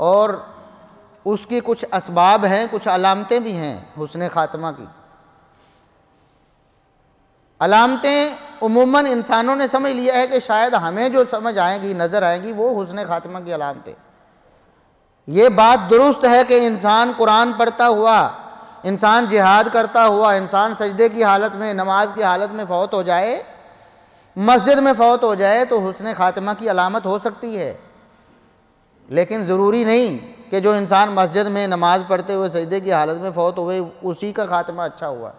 और उसकी कुछ इसबाब हैं कुछ अलामतें भी हैं हुसन ख़ात्मा की अलामतें उमूमन इंसानों ने समझ लिया है कि शायद हमें जो समझ आएगी नज़र आएगी वो हुसन ख़ात्मा की अलामतें ये बात दुरुस्त है कि इंसान कुरान पढ़ता हुआ इंसान जिहाद करता हुआ इंसान सजदे की हालत में नमाज की हालत में फ़ौत हो जाए मस्जिद में फ़ौत हो जाए तो हुसन ख़ात्मा की अलामत हो सकती है लेकिन ज़रूरी नहीं कि जो इंसान मस्जिद में नमाज़ पढ़ते हुए सजदे की हालत में फ़ौत गई उसी का ख़ात्मा अच्छा हुआ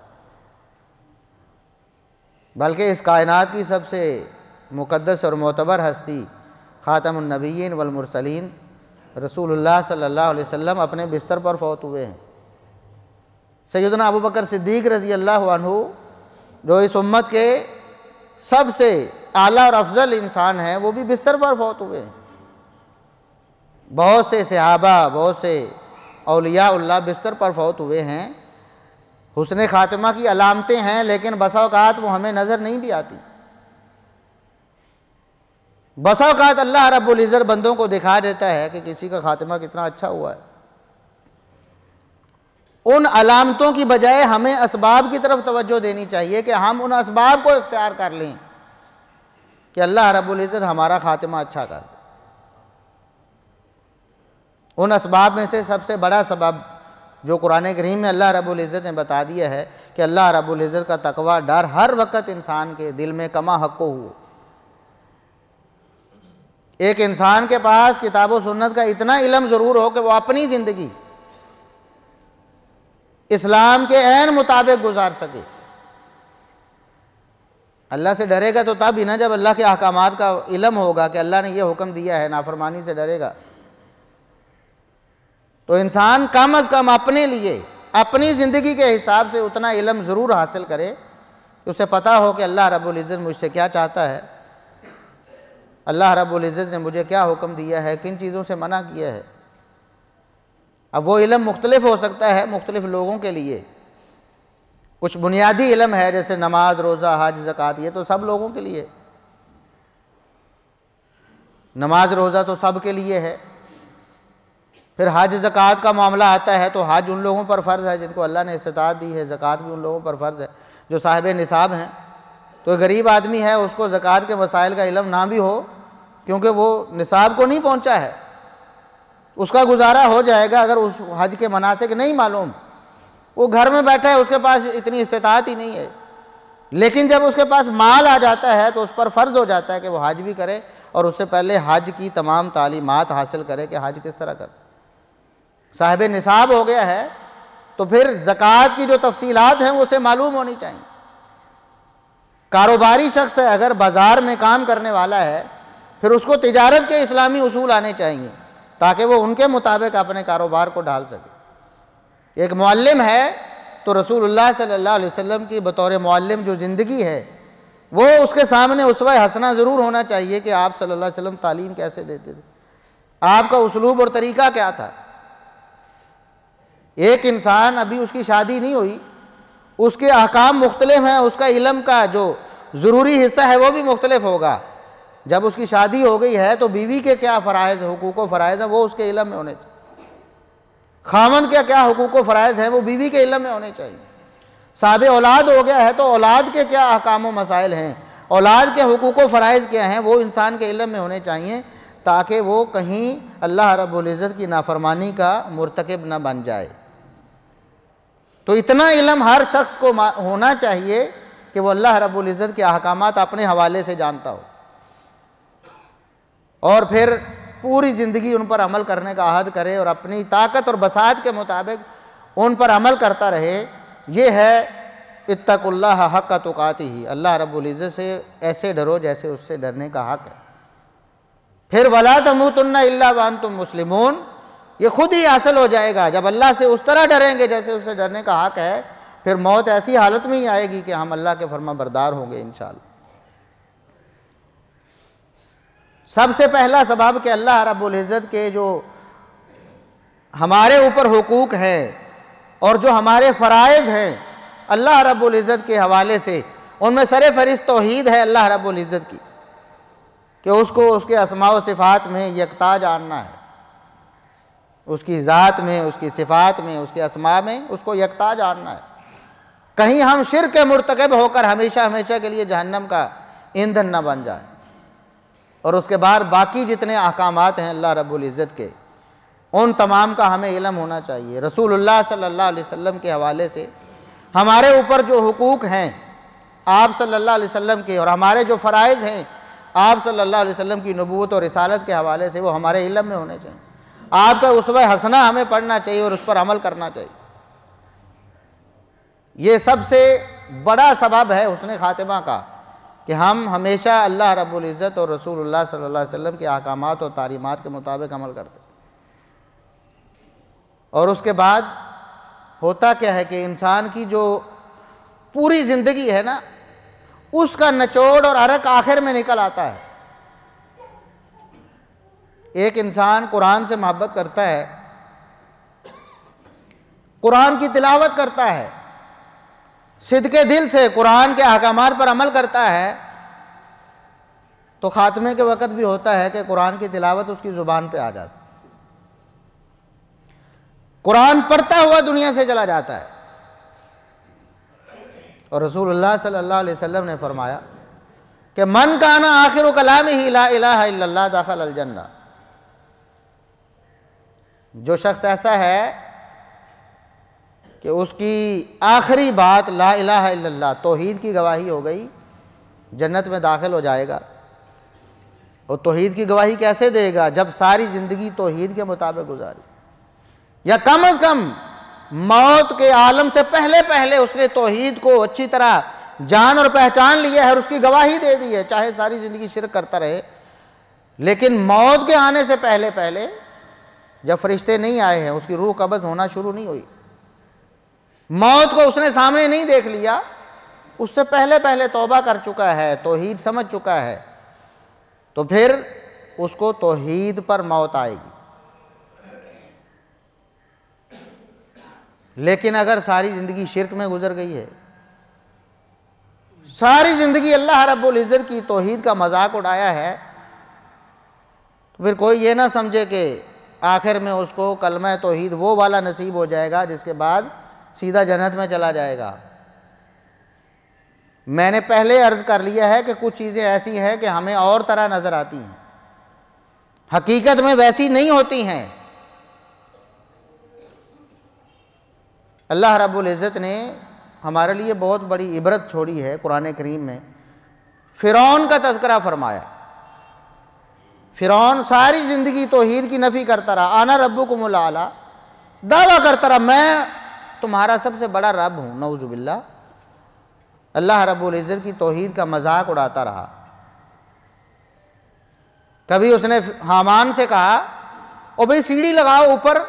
बल्कि इस कायनात की सबसे मुक़दस और मोतबर हस्ती ख़ातमनबीन वलमरसलिन रसूलुल्लाह सल्लल्लाहु अलैहि वसल्लम अपने बिस्तर पर फौत हुए हैं सैदना अबू बकर सिद्दीक रज़ी अल्लाह जो इस उम्मत के सबसे आला और अफजल इंसान हैं वो भी बिस्तर पर फौत हुए हैं बहुत से सहाबा बहुत से अलिया उल्ला बिस्तर पर फौत हुए हैं हुसन ख़ात्मा की अलामतें हैं लेकिन बसाओकात वो हमें नज़र नहीं भी आती बसाओकात अल्लाह रबुलज़र बंदों को दिखा देता है कि किसी का ख़ात्मा कितना अच्छा हुआ है उन अलामतों की बजाय हमें इसबाब की तरफ तवज्जो देनी चाहिए कि हम उन इसबाब को इख्तियार कर लें कि अल्लाह रब्ज़त हमारा ख़ात्मा अच्छा कर उन इसबाब में से सबसे बड़ा सबब जो कुरान करीम में अल्लाह रबुल्ज़त ने बता दिया है कि अल्लाह रबुल्ज़त का तकवा डर हर वक्त इंसान के दिल में कमा हक हो एक इंसान के पास किताब सुन्नत का इतना इलम ज़रूर हो कि वो अपनी ज़िंदगी इस्लाम के एन मुताबिक गुजार सके अल्लाह से डरेगा तो तब ही ना जब अल्लाह के अहकाम का इलम होगा कि अल्लाह ने यह हुक्म दिया है नाफरमानी से डरेगा तो इंसान कम अज़ कम अपने लिए अपनी ज़िंदगी के हिसाब से उतना इलम ज़रूर हासिल करे कि उसे पता हो कि अल्लाह रब्ज़त मुझसे क्या चाहता है अल्लाह रब्ज़त ने मुझे क्या हुक्म दिया है किन चीज़ों से मना किया है अब वो इलम मुख्तलिफ हो सकता है मुख्तलिफ लोगों के लिए कुछ बुनियादी इलम है जैसे नमाज रोज़ा हज ज़क़़त ये तो सब लोगों के लिए नमाज रोज़ा तो सब के लिए है फिर हज ज़क़़त का मामला आता है तो हज उन लोगों पर फ़र्ज़ है जिनको अल्लाह ने इस्तात दी है ज़क़़त भी उन लोगों पर फ़र्ज़ है जो साहिब निसाब हैं तो गरीब आदमी है उसको ज़क़़त के मसाइल का इलम ना भी हो क्योंकि वो निसाब को नहीं पहुँचा है उसका गुजारा हो जाएगा अगर उस हज के मनासिक नहीं मालूम वो घर में बैठा है उसके पास इतनी इस्तात ही नहीं है लेकिन जब उसके पास माल आ जाता है तो उस पर फ़र्ज़ हो जाता है कि वो हज भी करे और उससे पहले हज की तमाम तालीमत हासिल करे कि हज किस तरह कर साहिब निसाब हो गया है तो फिर ज़क़़त की जो तफसीलात हैं उसे मालूम होनी चाहिए कारोबारी शख्स है अगर बाज़ार में काम करने वाला है फिर उसको तिजारत के इस्लामी असूल आने चाहिए ताकि वो उनके मुताबिक अपने कारोबार को ढाल सके एक मालम है तो रसूलुल्लाह सल्लल्लाहु अलैहि वसल्लम की बतौर मालम जो ज़िंदगी है वो उसके सामने उसवा हंसना ज़रूर होना चाहिए कि आप सल्लल्लाहु अलैहि वसल्लम तालीम कैसे देते थे आपका उसलूब और तरीका क्या था एक इंसान अभी उसकी शादी नहीं हुई उसके अहकाम मुख्तलिफ हैं उसका इलम का जो ज़रूरी हिस्सा है वो भी मुख्तलिफ होगा जब उसकी शादी हो गई है तो बीवी के क्या फ़राइज़ हकूक़ फ़राइज़ हैं वो उसके इलम में होने चाहिए खामन के क्या हकूक़ फ़राइज़ हैं वो बीवी के इलम में होने चाहिए साब औलाद हो गया है तो औलाद के क्या अहकाम मसाइल हैं औलाद के हकूक़ फ़राइज़ क्या हैं वो इंसान के इलम में होने चाहिए ताकि वो कहीं अल्लाह रब्ज़त की नाफरमानी का मरतकब ना बन जाए तो इतना इलम हर शख्स को होना चाहिए कि वो अल्लाह इज़्ज़त के अहकाम अपने हवाले से जानता हो और फिर पूरी ज़िंदगी उन पर अमल करने का अहद करे और अपनी ताकत और बसात के मुताबिक उन पर अमल करता रहे ये है इतकुल्ला हक का तुकात ही अल्लाह रबुल्ज़त से ऐसे डरो जैसे उससे डरने का हक है फिर वला तमुतन्ना अल्ला वान तुम मुसलिमून ये खुद ही हासिल हो जाएगा जब अल्लाह से उस तरह डरेंगे जैसे उसे डरने का हक है फिर मौत ऐसी हालत में ही आएगी कि हम अल्लाह के फर्मा बरदार होंगे इन सबसे पहला सबब के अल्लाह रब्ज़त के जो हमारे ऊपर हकूक़ हैं और जो हमारे फ़रज़ हैं अल्लाह रब्ज़त के हवाले से उनमें सर फहरिस्त तोहद है अल्लाह रब्ज़त की कि उसको उसके असमा सिफ़ात में यकता जानना है उसकी ज़ात में उसकी सिफात में उसके असमा में उसको यकता जानना है कहीं हम शिर के मरतकब होकर हमेशा हमेशा के लिए जहन्नम का ईंधन न बन जाए और उसके बाद बाकी जितने अहकाम हैं अल्लाह रबुल्ज़त के उन तमाम का हमें इलम होना चाहिए रसूलुल्लाह सल्लल्लाहु अलैहि वसल्लम के हवाले से हमारे ऊपर जो हकूक़ हैं आप सल्लल्लाहु अलैहि वसल्लम के और हमारे जो फ़रज़ हैं आप सल्लल्लाहु अलैहि वसल्लम की नबूत और रसालत के हवाले से वो हमारे इलम में होने चाहिए आपका उस वह हंसना हमें पढ़ना चाहिए और उस पर अमल करना चाहिए ये सबसे बड़ा सबब है उसने ख़ातिमा का कि हम हमेशा अल्लाह रब्बुल इज़्ज़त और रसूल सल्लल्लाहु अलैहि वसल्लम के अहकाम और तारीमत के मुताबिक अमल करते और उसके बाद होता क्या है कि इंसान की जो पूरी ज़िंदगी है ना उसका नचोड़ और अरक आखिर में निकल आता है एक इंसान कुरान से मोहब्बत करता है कुरान की तिलावत करता है सिद के दिल से कुरान के अहकाम पर अमल करता है तो ख़ात्मे के वक़्त भी होता है कि कुरान की तिलावत उसकी ज़ुबान पे आ जाती कुरान पढ़ता हुआ दुनिया से चला जाता है और रसूलुल्लाह सल्लल्लाहु अलैहि वसल्लम ने फरमाया कि मन का ना आखिर कलाम ही ला इला दाखल अलजन्ना जो शख्स ऐसा है कि उसकी आखिरी बात ला इलाह इल्लल्लाह तोहीद की गवाही हो गई जन्नत में दाखिल हो जाएगा और तोहीद की गवाही कैसे देगा जब सारी ज़िंदगी तोहीद के मुताबिक गुजारी या कम अज़ कम मौत के आलम से पहले पहले उसने तोहीद को अच्छी तरह जान और पहचान लिया है और उसकी गवाही दे दी है चाहे सारी ज़िंदगी शिरक करता रहे लेकिन मौत के आने से पहले पहले जब फरिश्ते नहीं आए हैं उसकी रूह कब्ज़ होना शुरू नहीं हुई मौत को उसने सामने नहीं देख लिया उससे पहले पहले तोबा कर चुका है तोहीद समझ चुका है तो फिर उसको तोहीद पर मौत आएगी लेकिन अगर सारी ज़िंदगी शिरक में गुजर गई है सारी ज़िंदगी अल्लाह रब्बुल इज़्ज़त की तोहीद का मजाक उड़ाया है तो फिर कोई ये ना समझे कि आखिर में उसको कलम तोहद वो वाला नसीब हो जाएगा जिसके बाद सीधा जन्नत में चला जाएगा मैंने पहले अर्ज़ कर लिया है कि कुछ चीज़ें ऐसी हैं कि हमें और तरह नज़र आती हैं हकीकत में वैसी नहीं होती हैं अल्लाह रब्बुल ने हमारे लिए बहुत बड़ी इबरत छोड़ी है कुरान करीम में फ़िरौन का तस्करा फरमाया फिरौन सारी ज़िंदगी तोहद की नफ़ी करता रहा आना रबू को मुला दावा करता रहा मैं तुम्हारा सबसे बड़ा रब हूँ नवजुबिल्ला अल्लाह रब्ज़त की तोहद का मजाक उड़ाता रहा कभी उसने हामान से कहा ओ भाई सीढ़ी लगाओ ऊपर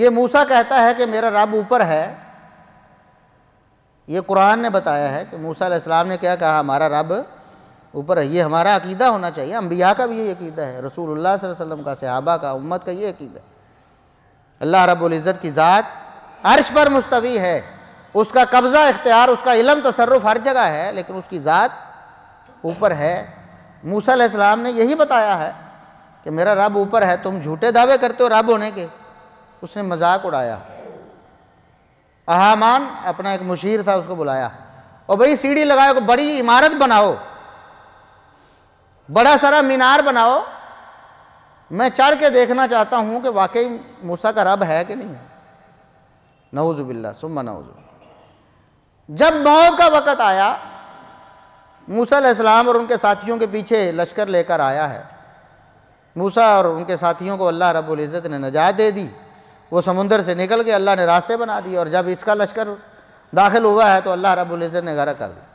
ये मूसा कहता है कि मेरा रब ऊपर है ये कुरान ने बताया है कि मूसा ने क्या कहा हमारा रब ऊपर है ये हमारा अकीदा होना चाहिए अम्बिया का भी ये अकीदा है रसूल वसलम का सहाबा का उम्मत का ये अकीदा अल्लाह रबुल्ज़त की ज़ात अर्श पर मुस्तवी है उसका कब्ज़ा इख्तियार उसका इलम तसरफ हर जगह है लेकिन उसकी ज़ात ऊपर है मूसम ने यही बताया है कि मेरा रब ऊपर है तुम झूठे दावे करते हो रब होने के उसने मजाक उड़ाया अहामान अपना एक मुशीर था उसको बुलाया और भाई सीढ़ी लगाओ बड़ी इमारत बनाओ बड़ा सारा मीनार बनाओ मैं चढ़ के देखना चाहता हूँ कि वाकई मूसा का रब है कि नहीं है नवजुबिल्ला सुबह नवजु जब मौत का वक़्त आया मूसा इस्लाम और उनके साथियों के पीछे लश्कर लेकर आया है मूसा और उनके साथियों को अल्लाह रब्ज़त ने नजात दे दी वो समुंदर से निकल के अल्लाह ने रास्ते बना दिए और जब इसका लश्कर दाखिल हुआ है तो अल्लाह रब्ज़त ने गरक कर दिया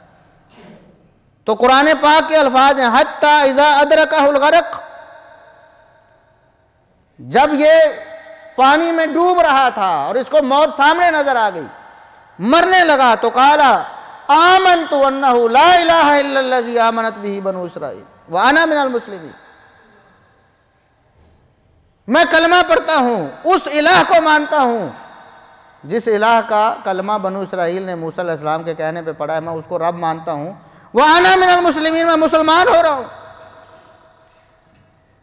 तो कुरान पाक के अल्फाज हैं हत्ता इज़ा अदरक जब ये पानी में डूब रहा था और इसको मौत सामने नजर आ गई मरने लगा तो काला आमन तो लाजी आमनत भी बनू वाना मिनल मुस्लिम मैं कलमा पढ़ता हूं उस इलाह को मानता हूं जिस इलाह का कलमा बनू इसराइल ने मूसा इस्लाम के कहने पे पढ़ा है मैं उसको रब मानता हूं वह आना मिन मुस्लिम मैं मुसलमान हो रहा हूँ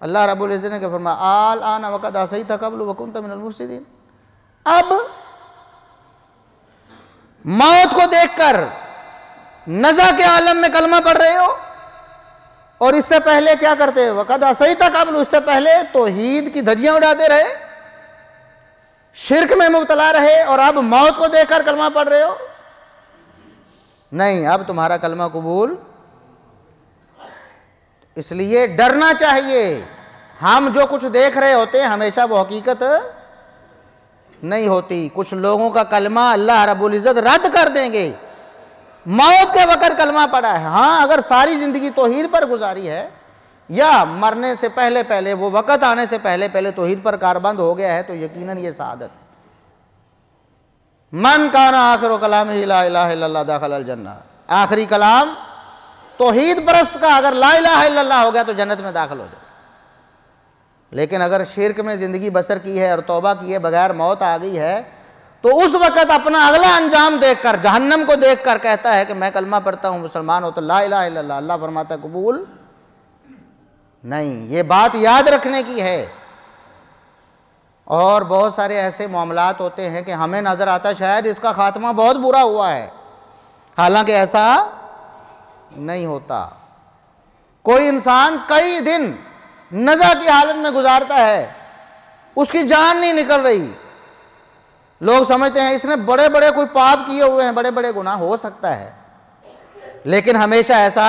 अल्लाह रबुल ने क्या फरमा आल आना वक़द सही था कबल वकुन तमिनमुफसदीन अब मौत को देखकर नज़ा के आलम में कलमा पढ़ रहे हो और इससे पहले क्या करते वक़द सही था कबल उससे पहले तोहीद की धजियाँ उड़ाते रहे शिरक में मुबतला रहे और अब मौत को देखकर कलमा पढ़ रहे हो नहीं अब तुम्हारा कलमा कबूल इसलिए डरना चाहिए हम जो कुछ देख रहे होते हैं हमेशा वो हकीकत नहीं होती कुछ लोगों का कलमा अल्लाह रबुल इज़्ज़त रद्द कर देंगे मौत के वक़्त कलमा पड़ा है हाँ अगर सारी ज़िंदगी तोहिर पर गुजारी है या मरने से पहले पहले वो वक़्त आने से पहले पहले तोहिर पर कारबंद हो गया है तो यकीनन ये शहादत है मन काना आखिर कलाम ही ला दाखल जन्ना आखिरी कलाम तो हीद परस्त का अगर ला इला हो गया तो जन्नत में दाखिल हो जाए लेकिन अगर शिरक में ज़िंदगी बसर की है और तोबा की है बगैर मौत आ गई है तो उस वक़्त अपना अगला अंजाम देख कर जहन्नम को देख कर कहता है कि मैं कलमा पढ़ता हूँ मुसलमान हो तो ला इला अल्लाह फरमाता कबूल नहीं ये बात याद रखने की है और बहुत सारे ऐसे मामला होते हैं कि हमें नज़र आता शायद इसका ख़ात्मा बहुत बुरा हुआ है हालांकि ऐसा नहीं होता कोई इंसान कई दिन नज़ा की हालत में गुजारता है उसकी जान नहीं निकल रही लोग समझते हैं इसने बड़े बड़े कोई पाप किए हुए हैं बड़े बड़े गुनाह हो सकता है लेकिन हमेशा ऐसा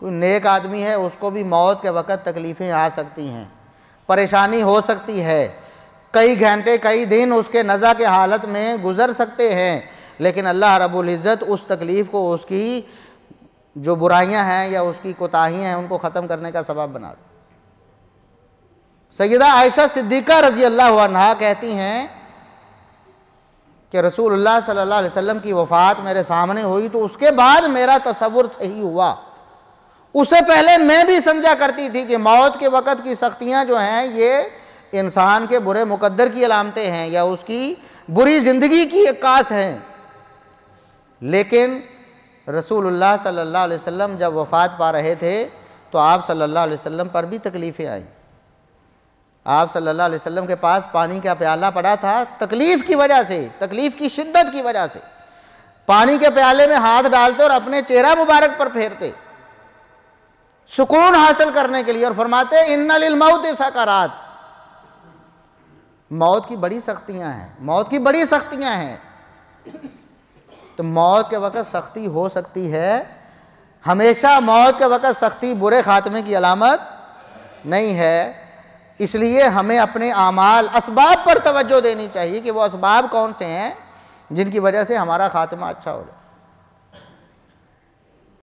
कोई नेक आदमी है उसको भी मौत के वक़्त तकलीफ़ें आ सकती हैं परेशानी हो सकती है कई घंटे कई दिन उसके नज़ा के हालत में गुज़र सकते हैं लेकिन अल्लाह रबुल्ज़त उस तकलीफ़ को उसकी जो बुराइयां हैं या उसकी कोताहियां हैं उनको ख़त्म करने का सबब बना सयदा आयशा सिद्दीक़ा रजी अल्लाह कहती हैं कि रसूलुल्लाह सल्लल्लाहु अलैहि वसल्लम की वफ़ात मेरे सामने हुई तो उसके बाद मेरा तस्वुर सही हुआ उससे पहले मैं भी समझा करती थी कि मौत के वक़्त की सख्तियाँ जो हैं ये इंसान के बुरे मुकद्दर की अलामतें हैं या उसकी बुरी ज़िंदगी की अक्काश हैं लेकिन रसूलुल्लाह सल्लल्लाहु अलैहि वसल्लम जब वफ़ात पा रहे थे तो आप सल्लल्लाहु अलैहि वसल्लम पर भी तकलीफ़ें आई आप सल्लल्लाहु अलैहि वसल्लम के पास पानी का प्याला पड़ा था तकलीफ़ की वजह से तकलीफ़ की शिद्दत की वजह से पानी के प्याले में हाथ डालते और अपने चेहरा मुबारक पर फेरते सुकून हासिल करने के लिए और फरमाते इन्नलिल मौत सकारात मौत की बड़ी सख्तियां हैं मौत की बड़ी सख्तियां हैं तो मौत के वक़्त सख्ती हो सकती है हमेशा मौत के वक़्त सख्ती बुरे ख़ात्मे की अलामत नहीं है इसलिए हमें अपने आमाल इसबाब पर तोज्जो देनी चाहिए कि वो इसबाब कौन से हैं जिनकी वजह से हमारा ख़ात्मा अच्छा हो जाए